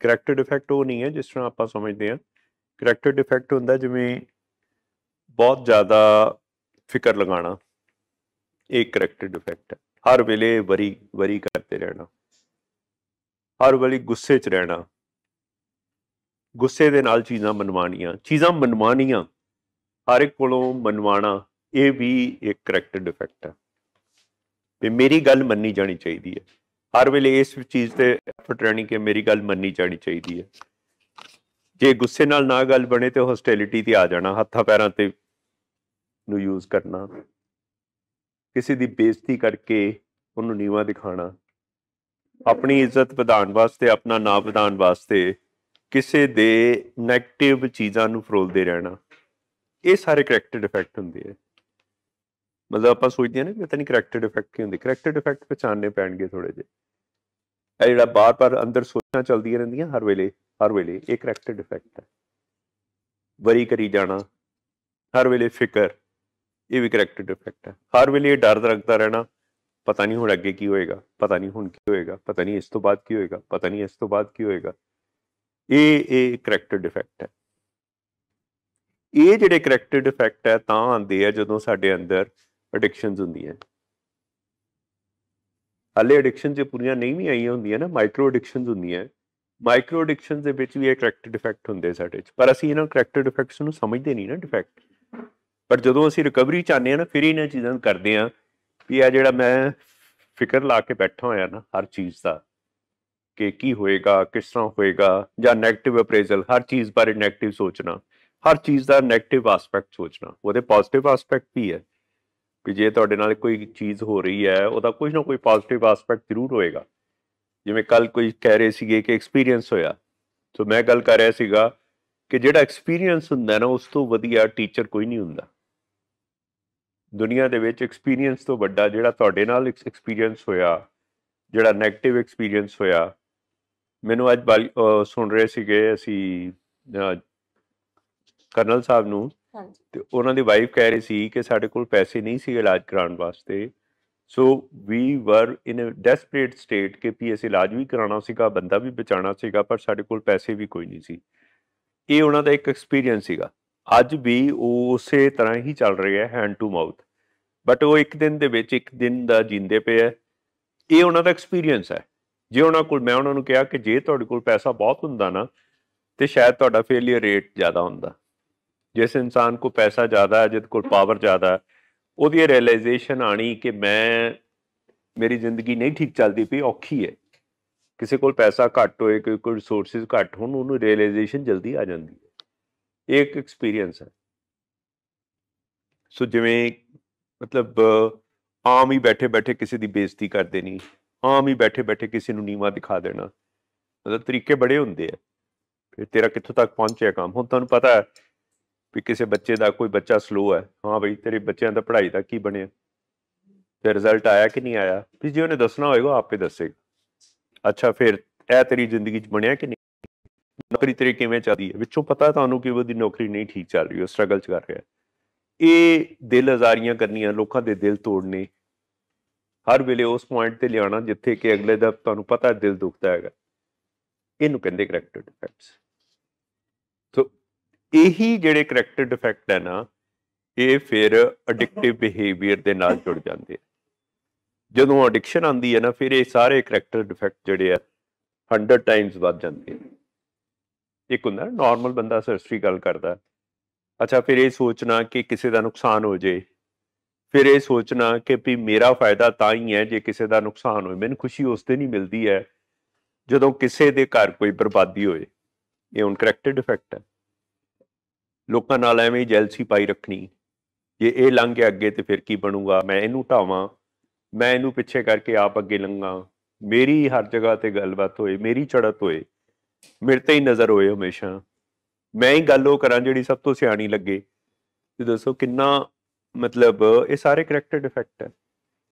character defect ਉਹ ਨਹੀਂ ਹੈ ਜਿਸ ਤਰ੍ਹਾਂ ਆਪਾਂ ਸਮਝਦੇ ਹਾਂ ਕਰੈਕਟਰ ਡਿਫੈਕਟ ਹੁੰਦਾ ਜਿਵੇਂ ਬਹੁਤ ਜ਼ਿਆਦਾ ਫਿਕਰ ਲਗਾਉਣਾ ਇਹ ਕਰੈਕਟਰ ਡਿਫੈਕਟ ਹੈ ਹਰ ਵੇਲੇ ਵਰੀ ਵਰੀ ਕਰਦੇ ਰਹਿਣਾ ਹਰ ਵੇਲੇ ਗੁੱਸੇ 'ਚ ਰਹਿਣਾ ਗੁੱਸੇ ਦੇ ਨਾਲ ਚੀਜ਼ਾਂ ਮਨਵਾਣੀਆਂ ਚੀਜ਼ਾਂ ਮਨਵਾਣੀਆਂ ਹਰ ਇੱਕ ਕੋਲੋਂ ਮਨਵਾਣਾ ਇਹ ਵੀ ਇੱਕ ਕਰੈਕਟਰ ਡਿਫੈਕਟ ਹੈ ਤੇ ਮੇਰੀ ਗੱਲ ਮੰਨੀ ਜਾਣੀ ਚਾਹੀਦੀ ਹੈ ਹਰ ਵੇਲੇ ਇਸ ਚੀਜ਼ ਤੇ ਐਫਰਟ ਰਹਿਣੀ ਕਿ ਮੇਰੀ ਗੱਲ ਮੰਨੀ ਜਾਣੀ ਚਾਹੀਦੀ ਹੈ ਜੇ ਗੁੱਸੇ ਨਾਲ ਨਾ ਗੱਲ ਬਣੇ ਤੇ ਹੋਸਟੈਲਿਟੀ ਤੇ ਆ ਜਾਣਾ ਹੱਥਾਂ ਪੈਰਾਂ ਤੇ ਨੂੰ ਯੂਜ਼ ਕਰਨਾ ਕਿਸੇ ਦੀ ਬੇਇੱਜ਼ਤੀ ਕਰਕੇ ਉਹਨੂੰ ਨੀਵਾ ਦਿਖਾਣਾ ਆਪਣੀ ਇੱਜ਼ਤ ਵਧਾਉਣ ਵਾਸਤੇ ਆਪਣਾ ਨਾਮ ਵਧਾਉਣ ਵਾਸਤੇ ਕਿਸੇ ਦੇ 네ਗੇਟਿਵ ਚੀਜ਼ਾਂ ਨੂੰ ਫਰੋਲਦੇ ਰਹਿਣਾ ਇਹ ਸਾਰੇ ਕਰੈਕਟਰ ਡਿਫੈਕਟ ਹੁੰਦੇ ਆ ਮਤਲਬ ਆਪਾਂ ਸੋਚਦੇ ਆ ਨਾ ਕਿ ਪਤਾ ਨਹੀਂ ਕਰੈਕਟਡ ਇਫੈਕਟ ਕੀ ਹੁੰਦੇ ਕਰੈਕਟਡ ਇਫੈਕਟ ਪਛਾਣਨੇ ਪੈਣਗੇ ਥੋੜੇ ਜੇ ਇਹ ਜਿਹੜਾ ਬਾਹਰ ਪਰ ਅੰਦਰ ਸੋਚਾਂ ਚਲਦੀਆਂ ਰਹਿੰਦੀਆਂ ਹਰ ਵੇਲੇ ਹਰ ਵੇਲੇ ਇਹ ਕਰੈਕਟਡ ਇਫੈਕਟ ਹੈ ਵਰੀ ਕਰੀ ਜਾਣਾ ਹਰ ਵੇਲੇ ਫਿਕਰ ਇਹ ਵੀ ਕਰੈਕਟਡ ਇਫੈਕਟ ਹੈ ਹਰ ਵੇਲੇ ਡਰ ਰੱਖਦਾ ਰਹਿਣਾ ਪਤਾ ਨਹੀਂ ਹੁਣ ਅੱਗੇ ਕੀ ਹੋਏਗਾ ਪਤਾ ਨਹੀਂ ਹੁਣ ਕੀ ਹੋਏਗਾ ਪਤਾ ਨਹੀਂ ਇਸ ਤੋਂ ਬਾਅਦ ਕੀ ਹੋਏਗਾ ਪਤਾ ਨਹੀਂ ਇਸ ਤੋਂ ਬਾਅਦ ਕੀ ਹੋਏਗਾ ਇਹ ਇਹ ਕਰੈਕਟਡ ਇਫੈਕਟ ਹੈ ਇਹ ਜਿਹੜੇ ਕਰੈਕਟਡ ਇਫੈਕਟ ਹੈ ਤਾਂ ਆਉਂਦੇ ਆ ਜਦੋਂ ਸਾਡੇ ਅੰਦਰ ਐਡਿਕਸ਼ਨਸ ਹੁੰਦੀਆਂ ਹਲੇ ਐਡਿਕਸ਼ਨ ਜੇ ਪੂਰੀਆਂ ਨਹੀਂ ਵੀ ਆਈਆਂ ਹੁੰਦੀਆਂ ਨਾ ਮਾਈਕਰੋ ਐਡਿਕਸ਼ਨਸ ਹੁੰਦੀਆਂ ਮਾਈਕਰੋ ਐਡਿਕਸ਼ਨਸ ਦੇ ਵਿੱਚ ਵੀ ਇਹ ਕਰੈਕਟਰ ਡਿਫੈਕਟ ਹੁੰਦੇ ਸਾਡੇ 'ਚ ਪਰ ਅਸੀਂ ਇਹਨਾਂ ਕਰੈਕਟਰ ਡਿਫੈਕਟਸ ਨੂੰ ਸਮਝਦੇ ਨਹੀਂ ਨਾ ਡਿਫੈਕਟ ਪਰ ਜਦੋਂ ਅਸੀਂ ਰਿਕਵਰੀ ਆਨੇ ਆ ਨਾ ਫਿਰ ਇਹਨਾਂ ਚੀਜ਼ਾਂ ਨੂੰ ਕਰਦੇ ਆ ਵੀ ਆ ਜਿਹੜਾ ਮੈਂ ਫਿਕਰ ਲਾ ਕੇ ਬੈਠਾ ਹੋਇਆ ਨਾ ਹਰ ਚੀਜ਼ ਦਾ ਕਿ ਕੀ ਹੋਏਗਾ ਕਿਸ ਤਰ੍ਹਾਂ ਹੋਏਗਾ ਜਾਂ 네ਗੇਟਿਵ ਅਪਰੇਜ਼ਲ ਹਰ ਚੀਜ਼ ਬਾਰੇ 네ਗੇਟਿਵ ਸੋਚਣਾ ਹਰ ਚੀਜ਼ ਦਾ 네ਗੇਟਿਵ ਐਸਪੈਕਟ ਸੋਚਣਾ ਉਹਦੇ ਪੋਜ਼ਿਟਿਵ ਐਸਪੈਕਟ ਵੀ ਹੈ ਕਿ ਜੇ ਤੁਹਾਡੇ ਨਾਲ ਕੋਈ ਚੀਜ਼ ਹੋ ਰਹੀ ਹੈ ਉਹਦਾ ਕੁਝ ਨਾ ਕੋਈ ਪੋਜ਼ਿਟਿਵ ਐਸਪੈਕਟ ਜ਼ਰੂਰ ਹੋਏਗਾ ਜਿਵੇਂ ਕੱਲ ਕੋਈ ਕਹਿ ਰਹੇ ਸੀਗੇ ਕਿ ਐਕਸਪੀਰੀਅੰਸ ਹੋਇਆ ਸੋ ਮੈਂ ਗੱਲ ਕਰ ਰਿਹਾ ਸੀਗਾ ਕਿ ਜਿਹੜਾ ਐਕਸਪੀਰੀਅੰਸ ਹੁੰਦਾ ਨਾ ਉਸ ਤੋਂ ਵਧੀਆ ਟੀਚਰ ਕੋਈ ਨਹੀਂ ਹੁੰਦਾ ਦੁਨੀਆ ਦੇ ਵਿੱਚ ਐਕਸਪੀਰੀਅੰਸ ਤੋਂ ਵੱਡਾ ਜਿਹੜਾ ਤੁਹਾਡੇ ਨਾਲ ਐਕਸਪੀਰੀਅੰਸ ਹੋਇਆ ਜਿਹੜਾ 네ਗੇਟਿਵ ਐਕਸਪੀਰੀਅੰਸ ਹੋਇਆ ਮੈਨੂੰ ਅੱਜ ਸੁਣ ਰਹੇ ਸੀਗੇ ਅਸੀਂ ਕਰਨਲ ਸਾਹਿਬ ਨੂੰ ਤੇ ਉਹਨਾਂ ਦੀ ਵਾਈਫ ਕਹਿ ਰਹੀ ਸੀ ਕਿ ਸਾਡੇ ਕੋਲ ਪੈਸੇ ਨਹੀਂ ਸੀ ਇਲਾਜ ਕਰਾਉਣ ਵਾਸਤੇ so we were in a desperate state ਕਿ ਪੀਐਸ ਇਲਾਜ ਵੀ ਕਰਾਉਣਾ ਸੀਗਾ ਬੰਦਾ ਵੀ ਬਚਾਉਣਾ ਸੀਗਾ ਪਰ ਸਾਡੇ ਕੋਲ ਪੈਸੇ ਵੀ ਕੋਈ ਨਹੀਂ ਸੀ ਇਹ ਉਹਨਾਂ ਦਾ ਇੱਕ ਐਕਸਪੀਰੀਅੰਸ ਸੀਗਾ ਅੱਜ ਵੀ ਉਹ ਉਸੇ ਤਰ੍ਹਾਂ ਹੀ ਚੱਲ ਰਿਹਾ ਹੈ ਹੈਂਡ ਟੂ ਮਾਊਥ ਬਟ ਉਹ ਇੱਕ ਦਿਨ ਦੇ ਵਿੱਚ ਇੱਕ ਦਿਨ ਦਾ ਜਿੰਦੇ ਪਿਆ ਇਹ ਉਹਨਾਂ ਦਾ ਐਕਸਪੀਰੀਅੰਸ ਹੈ ਜੇ ਉਹਨਾਂ ਕੋਲ ਮੈਂ ਉਹਨਾਂ ਨੂੰ ਕਿਹਾ ਕਿ ਜੇ ਤੁਹਾਡੇ ਕੋਲ ਪੈਸਾ ਬਹੁਤ ਹੁੰਦਾ ਨਾ ਤੇ ਸ਼ਾਇਦ ਤੁਹਾਡਾ ਫੇਲਿਅਰ ਰੇਟ ਜ਼ਿਆਦਾ ਹੁੰਦਾ ਜਿਸ ਇਨਸਾਨ ਕੋ ਪੈਸਾ ਜ਼ਿਆਦਾ ਹੈ ਜਿਸ ਕੋਲ ਪਾਵਰ ਜ਼ਿਆਦਾ ਹੈ ਉਹਦੀ ਰਿਅਲਾਈਜੇਸ਼ਨ ਆਣੀ ਕਿ ਮੈਂ ਮੇਰੀ ਜ਼ਿੰਦਗੀ ਨਹੀਂ ਠੀਕ ਚੱਲਦੀ ਪਈ ਔਖੀ ਹੈ ਕਿਸੇ ਕੋਲ ਪੈਸਾ ਘੱਟ ਹੋਏ ਕੋਈ ਕੋਈ ਰਿਸੋਰਸਸ ਘੱਟ ਹੋਣ ਉਹਨੂੰ ਰਿਅਲਾਈਜੇਸ਼ਨ ਜਲਦੀ ਆ ਜਾਂਦੀ ਹੈ ਇਹ ਇੱਕ ਐਕਸਪੀਰੀਅੰਸ ਹੈ ਸੋ ਜਿਵੇਂ ਮਤਲਬ ਆਮ ਹੀ ਬੈਠੇ ਬੈਠੇ ਕਿਸੇ ਦੀ ਬੇਇੱਜ਼ਤੀ ਕਰ ਦੇਣੀ ਆਮ ਹੀ ਬੈਠੇ ਬੈਠੇ ਕਿਸੇ ਨੂੰ ਨੀਵਾ ਦਿਖਾ ਦੇਣਾ ਮਤਲਬ ਤਰੀਕੇ ਬੜੇ ਹੁੰਦੇ ਆ ਫਿਰ ਤੇਰਾ ਕਿੱਥੋਂ ਤੱਕ ਪਹੁੰਚਿਆ ਕੰਮ ਹੁਣ ਤੁਹਾਨੂੰ ਪਤਾ ਹੈ ਵੀ ਕਿਸੇ ਬੱਚੇ ਦਾ ਕੋਈ ਬੱਚਾ ਸਲੋ ਹੈ ਹਾਂ ਬਈ ਤੇਰੇ ਬੱਚਿਆਂ ਦਾ ਪੜ੍ਹਾਈ ਦਾ ਕੀ ਬਣਿਆ ਤੇ ਰਿਜ਼ਲਟ ਆਇਆ ਕਿ ਨਹੀਂ ਆਇਆ ਵੀ ਜੇ ਉਹਨੇ ਦੱਸਣਾ ਹੋਏਗਾ ਆਪੇ ਦੱਸੇਗਾ ਅੱਛਾ ਫਿਰ ਇਹ ਤੇਰੀ ਜ਼ਿੰਦਗੀ 'ਚ ਬਣਿਆ ਕਿ ਨਹੀਂ ਨੌਕਰੀ ਤੇਰੀ ਕਿਵੇਂ ਚੱਲਦੀ ਹੈ ਵਿੱਚੋਂ ਪਤਾ ਤੁਹਾਨੂੰ ਕਿ ਉਹਦੀ ਨੌਕਰੀ ਨਹੀਂ ਠੀਕ ਚੱਲ ਰਹੀ ਉਹ ਸਟਰਗਲ 'ਚ ਕਰ ਰਿਹਾ ਇਹ ਦਿਲ ਹਜ਼ਾਰੀਆਂ ਕਰਨੀਆਂ ਲੋਕਾਂ ਦੇ ਦਿਲ ਤੋੜਨੇ ਹਰ ਵੇਲੇ ਉਸ ਪੁਆਇੰਟ ਤੇ ਲਿਆਣਾ ਜਿੱਥੇ ਕਿ ਅਗਲੇ ਦਾ ਤੁਹਾਨੂੰ ਪਤਾ ਦਿਲ ਦੁਖਦਾ ਹੈਗਾ ਇਹਨੂੰ ਕਹਿੰਦੇ ਕਰੈਕਟਰ ਡਿਫੈਕਟਸ ਇਹੀ ਜਿਹੜੇ ਕਰੈਕਟਰ ਡਿਫੈਕਟ ਹੈ ਨਾ ਇਹ ਫਿਰ ਐਡਿਕਟਿਵ ਬਿਹੇਵੀਅਰ ਦੇ ਨਾਲ ਜੁੜ ਜਾਂਦੇ ਆ ਜਦੋਂ ਐਡਿਕਸ਼ਨ ਆਉਂਦੀ ਹੈ ਨਾ ਫਿਰ ਇਹ ਸਾਰੇ ਕਰੈਕਟਰ ਡਿਫੈਕਟ ਜਿਹੜੇ ਆ 100 ਟਾਈਮਸ ਵੱਧ ਜਾਂਦੇ ਆ ਇੱਕ ਹੁੰਦਾ ਨਾਰਮਲ ਬੰਦਾ ਸਰਸਰੀ ਗੱਲ ਕਰਦਾ ਅੱਛਾ ਫਿਰ ਇਹ ਸੋਚਣਾ ਕਿ ਕਿਸੇ ਦਾ ਨੁਕਸਾਨ ਹੋ ਜੇ ਫਿਰ ਇਹ ਸੋਚਣਾ ਕਿ ਵੀ ਮੇਰਾ ਫਾਇਦਾ ਤਾਂ ਹੀ ਹੈ ਜੇ ਕਿਸੇ ਦਾ ਨੁਕਸਾਨ ਹੋਵੇ ਮੈਨੂੰ ਖੁਸ਼ੀ ਉਸ ਤੇ ਨਹੀਂ ਮਿਲਦੀ ਹੈ ਜਦੋਂ ਕਿਸੇ ਦੇ ਘਰ ਕੋਈ ਬਰਬਾਦੀ ਹੋਏ ਇਹ ਹੁਣ ਕਰੈਕਟਰ ਡਿਫੈਕਟ ਹੈ ਲੋਕਾਂ ਨਾਲ ਐਵੇਂ ਹੀ ਜੈਲਸੀ ਪਾਈ ਰੱਖਣੀ ਜੇ ਇਹ ਲੰਘ ਗਿਆ ਅੱਗੇ ਤੇ ਫਿਰ ਕੀ ਬਣੂਗਾ ਮੈਂ ਇਹਨੂੰ ਢਾਵਾਂ ਮੈਂ ਇਹਨੂੰ ਪਿੱਛੇ ਕਰਕੇ ਆਪ ਅੱਗੇ ਲੰਘਾਂ ਮੇਰੀ ਹਰ ਜਗ੍ਹਾ ਤੇ ਗੱਲਬਾਤ ਹੋਏ ਮੇਰੀ ਚੜਤ ਹੋਏ ਮੇਰੇ ਤੇ ਹੀ ਨਜ਼ਰ ਹੋਏ ਹਮੇਸ਼ਾ ਮੈਂ ਹੀ ਗੱਲ ਉਹ ਕਰਾਂ ਜਿਹੜੀ ਸਭ ਤੋਂ ਸਿਆਣੀ ਲੱਗੇ ਤੇ ਦੱਸੋ ਕਿੰਨਾ ਮਤਲਬ ਇਹ ਸਾਰੇ ਕੈਰੈਕਟਰ ਡਿਫੈਕਟ ਹੈ